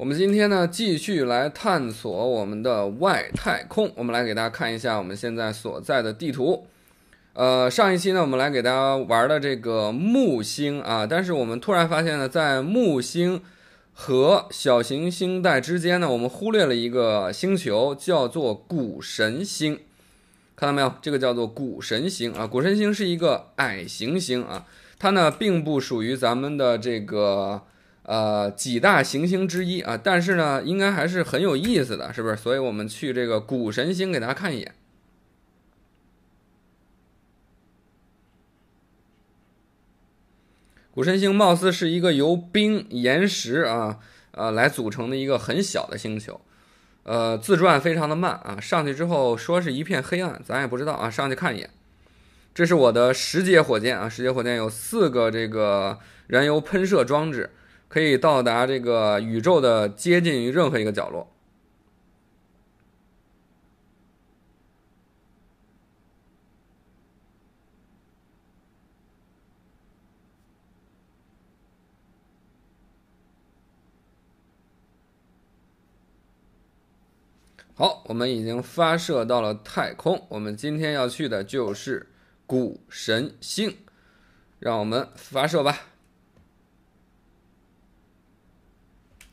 我们今天呢，继续来探索我们的外太空。我们来给大家看一下我们现在所在的地图。呃，上一期呢，我们来给大家玩的这个木星啊，但是我们突然发现呢，在木星和小行星带之间呢，我们忽略了一个星球，叫做谷神星。看到没有？这个叫做谷神星啊，谷神星是一个矮行星啊，它呢并不属于咱们的这个。呃，几大行星之一啊，但是呢，应该还是很有意思的，是不是？所以我们去这个谷神星给大家看一眼。谷神星貌似是一个由冰、岩石啊呃来组成的一个很小的星球，呃，自转非常的慢啊。上去之后说是一片黑暗，咱也不知道啊。上去看一眼，这是我的十阶火箭啊，十阶火箭有四个这个燃油喷射装置。可以到达这个宇宙的接近于任何一个角落。好，我们已经发射到了太空。我们今天要去的就是谷神星，让我们发射吧。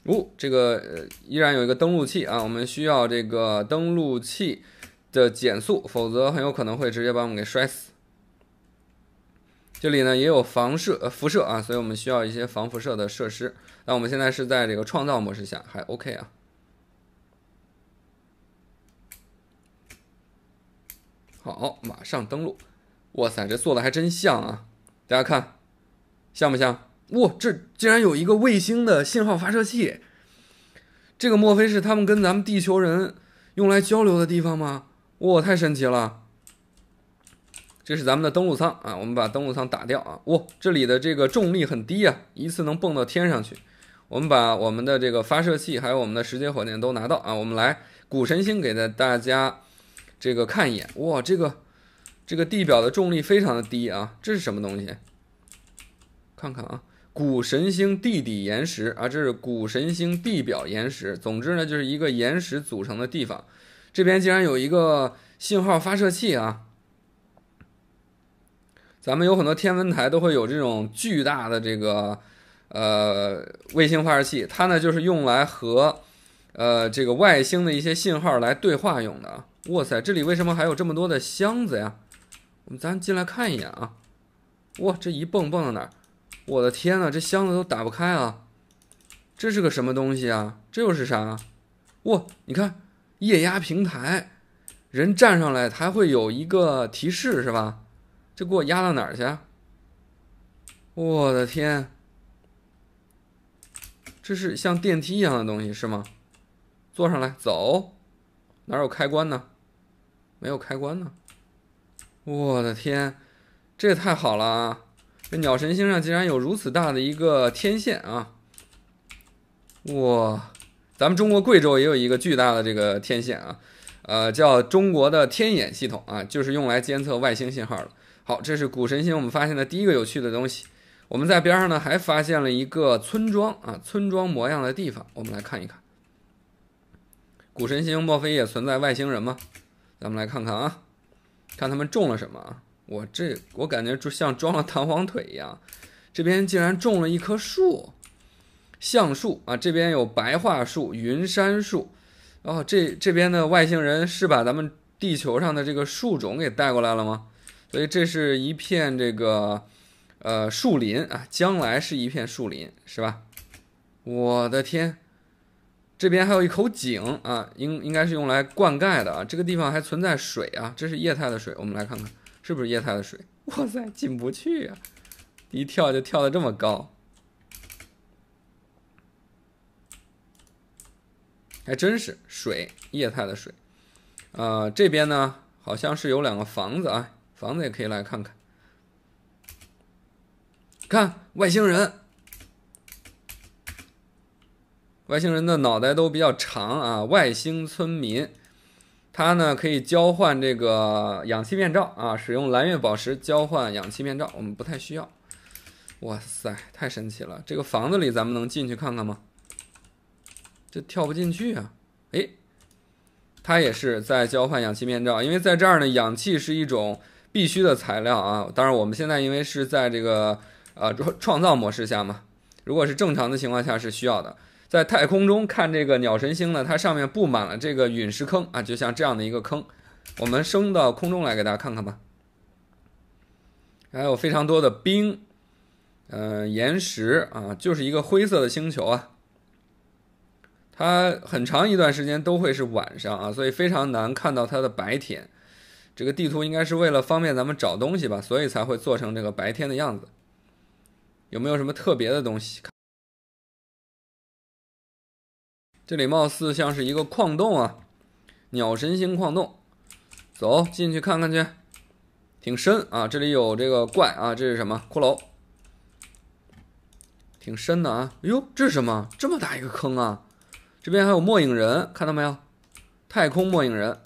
哦，这个呃，依然有一个登陆器啊，我们需要这个登陆器的减速，否则很有可能会直接把我们给摔死。这里呢也有防射呃辐射啊，所以我们需要一些防辐射的设施。那我们现在是在这个创造模式下，还 OK 啊。好，马上登录。哇塞，这做的还真像啊！大家看，像不像？哇，这竟然有一个卫星的信号发射器，这个莫非是他们跟咱们地球人用来交流的地方吗？哇，太神奇了！这是咱们的登陆舱啊，我们把登陆舱打掉啊。哇，这里的这个重力很低啊，一次能蹦到天上去。我们把我们的这个发射器，还有我们的时间火箭都拿到啊。我们来古神星给的大家这个看一眼。哇，这个这个地表的重力非常的低啊，这是什么东西？看看啊。古神星地底岩石啊，这是古神星地表岩石。总之呢，就是一个岩石组成的地方。这边竟然有一个信号发射器啊！咱们有很多天文台都会有这种巨大的这个呃卫星发射器，它呢就是用来和呃这个外星的一些信号来对话用的。哇塞，这里为什么还有这么多的箱子呀？咱进来看一眼啊！哇，这一蹦蹦到哪？我的天呐，这箱子都打不开啊！这是个什么东西啊？这又是啥？哇，你看液压平台，人站上来还会有一个提示是吧？这给我压到哪儿去？我的天，这是像电梯一样的东西是吗？坐上来走，哪有开关呢？没有开关呢？我的天，这也太好了啊！这鸟神星上竟然有如此大的一个天线啊！哇，咱们中国贵州也有一个巨大的这个天线啊，呃，叫中国的天眼系统啊，就是用来监测外星信号的。好，这是古神星我们发现的第一个有趣的东西。我们在边上呢还发现了一个村庄啊，村庄模样的地方，我们来看一看。古神星，莫非也存在外星人吗？咱们来看看啊，看他们种了什么。啊。我这我感觉就像装了弹簧腿一样，这边竟然种了一棵树，橡树啊，这边有白桦树、云杉树，哦，这这边的外星人是把咱们地球上的这个树种给带过来了吗？所以这是一片这个，呃，树林啊，将来是一片树林是吧？我的天，这边还有一口井啊，应应该是用来灌溉的啊，这个地方还存在水啊，这是液态的水，我们来看看。是不是液态的水？哇塞，进不去呀！一跳就跳的这么高，还真是水，液态的水。啊，这边呢好像是有两个房子啊，房子也可以来看看。看外星人，外星人的脑袋都比较长啊，外星村民。它呢可以交换这个氧气面罩啊，使用蓝月宝石交换氧气面罩。我们不太需要。哇塞，太神奇了！这个房子里咱们能进去看看吗？这跳不进去啊？哎，他也是在交换氧气面罩，因为在这儿呢，氧气是一种必须的材料啊。当然我们现在因为是在这个呃创造模式下嘛，如果是正常的情况下是需要的。在太空中看这个鸟神星呢，它上面布满了这个陨石坑啊，就像这样的一个坑。我们升到空中来给大家看看吧。还有非常多的冰，嗯，岩石啊，就是一个灰色的星球啊。它很长一段时间都会是晚上啊，所以非常难看到它的白天。这个地图应该是为了方便咱们找东西吧，所以才会做成这个白天的样子。有没有什么特别的东西？这里貌似像是一个矿洞啊，鸟神星矿洞，走进去看看去，挺深啊，这里有这个怪啊，这是什么骷髅，挺深的啊，哟，这是什么？这么大一个坑啊，这边还有末影人，看到没有？太空末影人，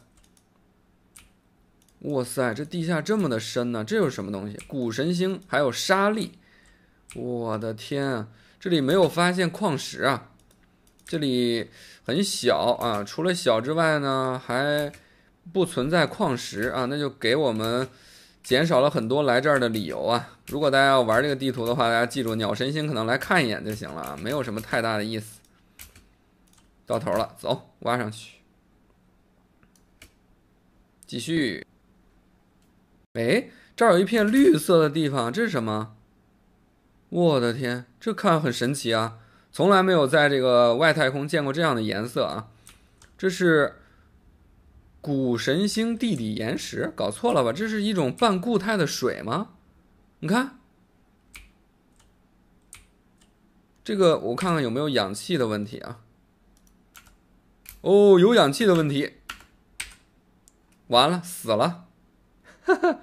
哇塞，这地下这么的深呢，这又是什么东西？古神星还有沙粒，我的天啊，这里没有发现矿石啊。这里很小啊，除了小之外呢，还不存在矿石啊，那就给我们减少了很多来这儿的理由啊。如果大家要玩这个地图的话，大家记住，鸟神星可能来看一眼就行了啊，没有什么太大的意思。到头了，走，挖上去，继续。哎，这儿有一片绿色的地方，这是什么？我的天，这看很神奇啊！从来没有在这个外太空见过这样的颜色啊！这是古神星地底岩石？搞错了吧？这是一种半固态的水吗？你看，这个我看看有没有氧气的问题啊？哦，有氧气的问题，完了，死了！哈哈。